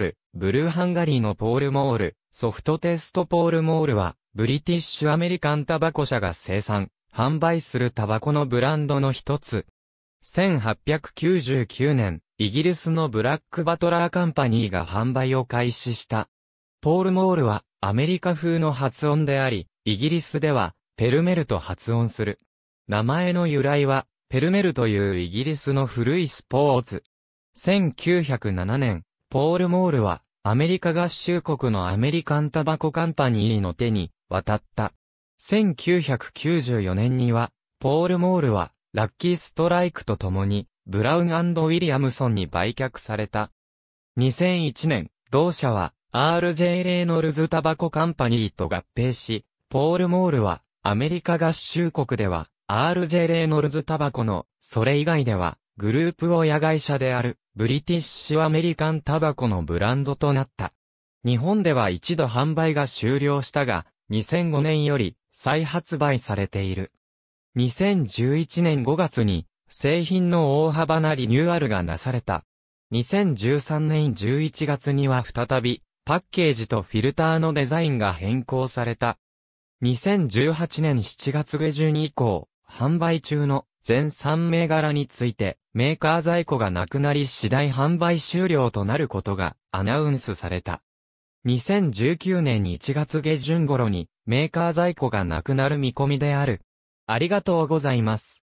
プ、ブルーハンガリーのポールモール、ソフトテストポールモールは、ブリティッシュアメリカンタバコ社が生産、販売するタバコのブランドの一つ。1899年、イギリスのブラックバトラーカンパニーが販売を開始した。ポールモールはアメリカ風の発音であり、イギリスではペルメルと発音する。名前の由来は、ペルメルというイギリスの古いスポーツ。1907年、ポール・モールは、アメリカ合衆国のアメリカンタバコカンパニーの手に渡った。1994年には、ポール・モールは、ラッキーストライクと共に、ブラウンウィリアムソンに売却された。2001年、同社は、RJ レイノルズタバコカンパニーと合併し、ポール・モールは、アメリカ合衆国では、RJ レイノルズタバコの、それ以外では、グループ親会社である、ブリティッシュアメリカンタバコのブランドとなった。日本では一度販売が終了したが、2005年より再発売されている。2011年5月に製品の大幅なリニューアルがなされた。2013年11月には再びパッケージとフィルターのデザインが変更された。2018年7月下旬以降、販売中の全3銘柄について、メーカー在庫がなくなり次第販売終了となることがアナウンスされた。2019年1月下旬頃にメーカー在庫がなくなる見込みである。ありがとうございます。